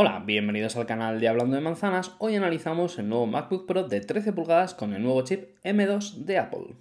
Hola, bienvenidos al canal de Hablando de Manzanas. Hoy analizamos el nuevo MacBook Pro de 13 pulgadas con el nuevo chip M2 de Apple.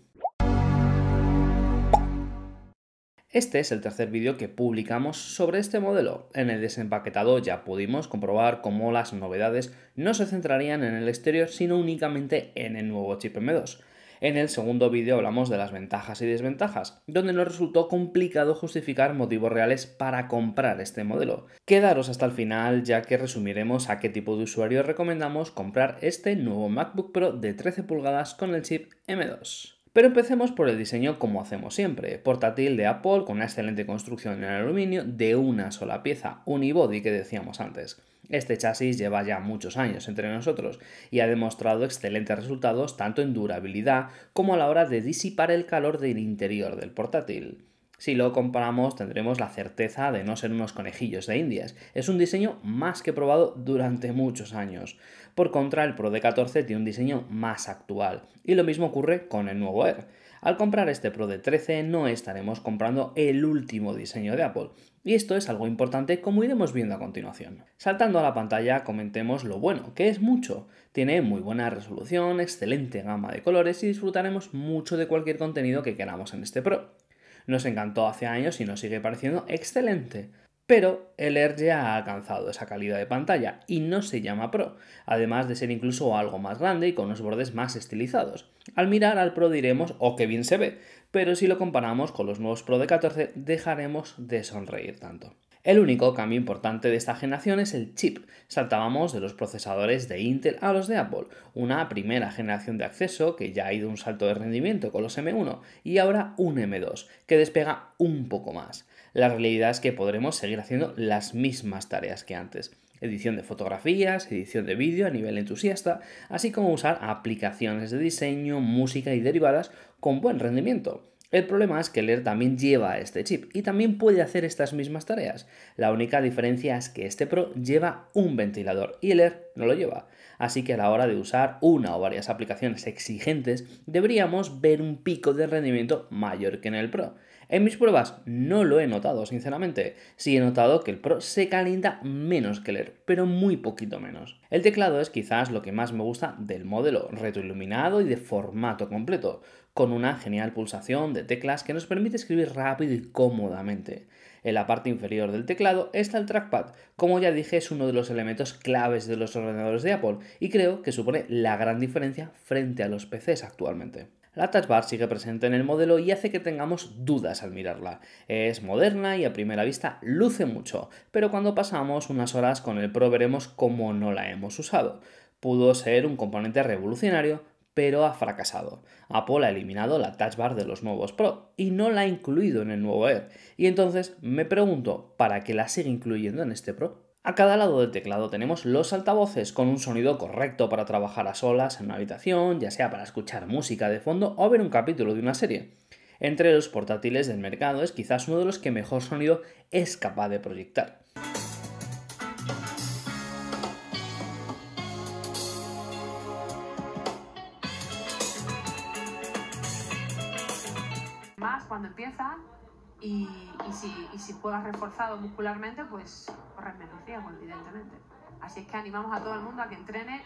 Este es el tercer vídeo que publicamos sobre este modelo. En el desempaquetado ya pudimos comprobar cómo las novedades no se centrarían en el exterior sino únicamente en el nuevo chip M2. En el segundo vídeo hablamos de las ventajas y desventajas, donde nos resultó complicado justificar motivos reales para comprar este modelo. Quedaros hasta el final ya que resumiremos a qué tipo de usuario recomendamos comprar este nuevo MacBook Pro de 13 pulgadas con el chip M2. Pero empecemos por el diseño como hacemos siempre, portátil de Apple con una excelente construcción en aluminio de una sola pieza, unibody que decíamos antes. Este chasis lleva ya muchos años entre nosotros y ha demostrado excelentes resultados tanto en durabilidad como a la hora de disipar el calor del interior del portátil. Si lo compramos tendremos la certeza de no ser unos conejillos de indias. Es un diseño más que probado durante muchos años. Por contra, el Pro D14 tiene un diseño más actual. Y lo mismo ocurre con el nuevo Air. Al comprar este Pro D13 no estaremos comprando el último diseño de Apple. Y esto es algo importante como iremos viendo a continuación. Saltando a la pantalla comentemos lo bueno, que es mucho. Tiene muy buena resolución, excelente gama de colores y disfrutaremos mucho de cualquier contenido que queramos en este Pro nos encantó hace años y nos sigue pareciendo excelente. Pero el Air ya ha alcanzado esa calidad de pantalla y no se llama Pro, además de ser incluso algo más grande y con unos bordes más estilizados. Al mirar al Pro diremos, oh, qué bien se ve, pero si lo comparamos con los nuevos Pro de 14 dejaremos de sonreír tanto. El único cambio importante de esta generación es el chip. Saltábamos de los procesadores de Intel a los de Apple, una primera generación de acceso que ya ha ido un salto de rendimiento con los M1 y ahora un M2, que despega un poco más. La realidad es que podremos seguir haciendo las mismas tareas que antes edición de fotografías, edición de vídeo a nivel entusiasta, así como usar aplicaciones de diseño, música y derivadas con buen rendimiento. El problema es que Air también lleva este chip y también puede hacer estas mismas tareas. La única diferencia es que este Pro lleva un ventilador y el Air no lo lleva. Así que a la hora de usar una o varias aplicaciones exigentes deberíamos ver un pico de rendimiento mayor que en el Pro. En mis pruebas no lo he notado, sinceramente. Sí he notado que el Pro se calienta menos que el Air, pero muy poquito menos. El teclado es quizás lo que más me gusta del modelo, retroiluminado y de formato completo, con una genial pulsación de teclas que nos permite escribir rápido y cómodamente. En la parte inferior del teclado está el trackpad. Como ya dije, es uno de los elementos claves de los ordenadores de Apple y creo que supone la gran diferencia frente a los PCs actualmente. La touch bar sigue presente en el modelo y hace que tengamos dudas al mirarla. Es moderna y a primera vista luce mucho, pero cuando pasamos unas horas con el Pro veremos cómo no la hemos usado. Pudo ser un componente revolucionario, pero ha fracasado. Apple ha eliminado la touch bar de los nuevos Pro y no la ha incluido en el nuevo Air. Y entonces me pregunto, ¿para qué la sigue incluyendo en este Pro? A cada lado del teclado tenemos los altavoces con un sonido correcto para trabajar a solas en una habitación, ya sea para escuchar música de fondo o ver un capítulo de una serie. Entre los portátiles del mercado es quizás uno de los que mejor sonido es capaz de proyectar. Más cuando empieza y, si, juegas reforzado muscularmente, pues corres menos evidentemente. Así es que animamos a todo el mundo a que entrene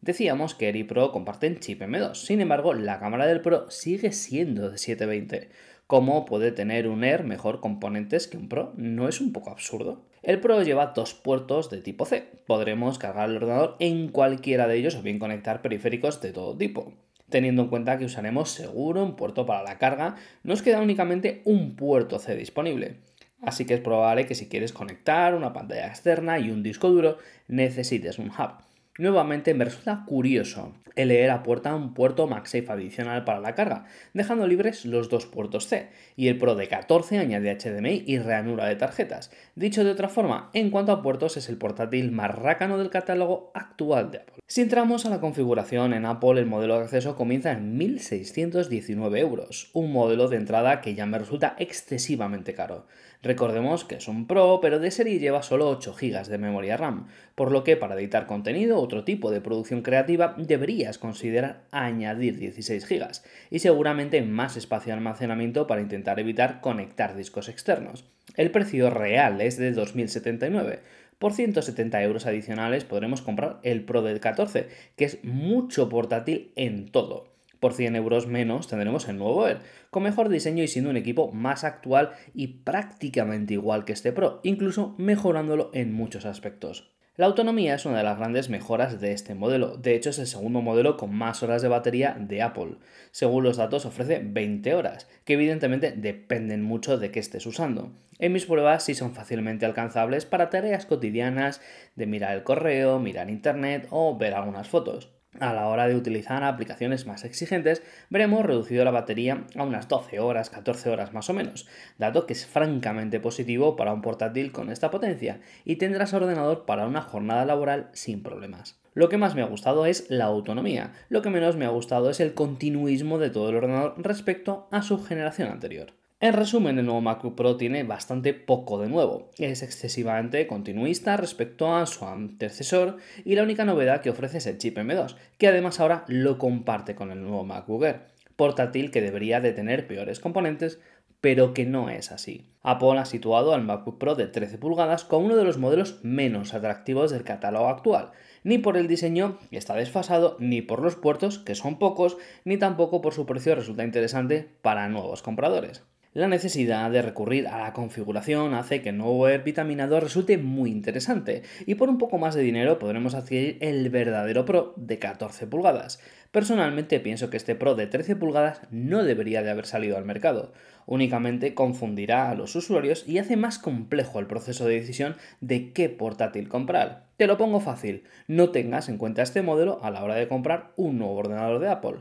Decíamos que Air y Pro comparten chip M2, sin embargo la cámara del Pro sigue siendo de 720. ¿Cómo puede tener un Air mejor componentes que un Pro? ¿No es un poco absurdo? El Pro lleva dos puertos de tipo C. Podremos cargar el ordenador en cualquiera de ellos o bien conectar periféricos de todo tipo. Teniendo en cuenta que usaremos seguro un puerto para la carga, nos queda únicamente un puerto C disponible. Así que es probable que si quieres conectar una pantalla externa y un disco duro, necesites un hub. Nuevamente me resulta curioso el leer aporta un puerto MagSafe adicional para la carga, dejando libres los dos puertos C, y el Pro de 14 añade HDMI y reanura de tarjetas. Dicho de otra forma, en cuanto a puertos es el portátil más rácano del catálogo actual de Apple. Si entramos a la configuración en Apple, el modelo de acceso comienza en 1.619 euros, un modelo de entrada que ya me resulta excesivamente caro. Recordemos que es un Pro, pero de serie lleva solo 8 GB de memoria RAM, por lo que para editar contenido otro tipo de producción creativa deberías considerar añadir 16 GB y seguramente más espacio de almacenamiento para intentar evitar conectar discos externos. El precio real es de 2079, por 170 euros adicionales podremos comprar el Pro del 14, que es mucho portátil en todo. Por 100 euros menos tendremos el nuevo Air, con mejor diseño y siendo un equipo más actual y prácticamente igual que este Pro, incluso mejorándolo en muchos aspectos. La autonomía es una de las grandes mejoras de este modelo, de hecho es el segundo modelo con más horas de batería de Apple. Según los datos ofrece 20 horas, que evidentemente dependen mucho de qué estés usando. En mis pruebas sí son fácilmente alcanzables para tareas cotidianas de mirar el correo, mirar internet o ver algunas fotos a la hora de utilizar aplicaciones más exigentes, veremos reducido la batería a unas 12 horas, 14 horas más o menos, dato que es francamente positivo para un portátil con esta potencia y tendrás ordenador para una jornada laboral sin problemas. Lo que más me ha gustado es la autonomía, lo que menos me ha gustado es el continuismo de todo el ordenador respecto a su generación anterior. En resumen, el nuevo MacBook Pro tiene bastante poco de nuevo. Es excesivamente continuista respecto a su antecesor y la única novedad que ofrece es el chip M2, que además ahora lo comparte con el nuevo MacBook Air, portátil que debería de tener peores componentes, pero que no es así. Apple ha situado al MacBook Pro de 13 pulgadas como uno de los modelos menos atractivos del catálogo actual, ni por el diseño, que está desfasado, ni por los puertos, que son pocos, ni tampoco por su precio resulta interesante para nuevos compradores. La necesidad de recurrir a la configuración hace que el nuevo Air Vitamina resulte muy interesante y por un poco más de dinero podremos adquirir el verdadero Pro de 14 pulgadas. Personalmente pienso que este Pro de 13 pulgadas no debería de haber salido al mercado, únicamente confundirá a los usuarios y hace más complejo el proceso de decisión de qué portátil comprar. Te lo pongo fácil, no tengas en cuenta este modelo a la hora de comprar un nuevo ordenador de Apple.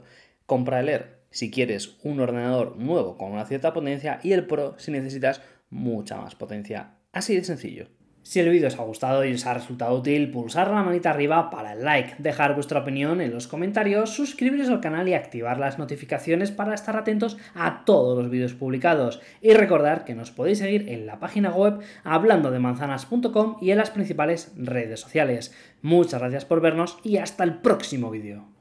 Compra el Air si quieres un ordenador nuevo con una cierta potencia y el Pro si necesitas mucha más potencia. Así de sencillo. Si el vídeo os ha gustado y os ha resultado útil, pulsar la manita arriba para el like, dejar vuestra opinión en los comentarios, suscribiros al canal y activar las notificaciones para estar atentos a todos los vídeos publicados. Y recordar que nos podéis seguir en la página web hablando de manzanas.com y en las principales redes sociales. Muchas gracias por vernos y hasta el próximo vídeo.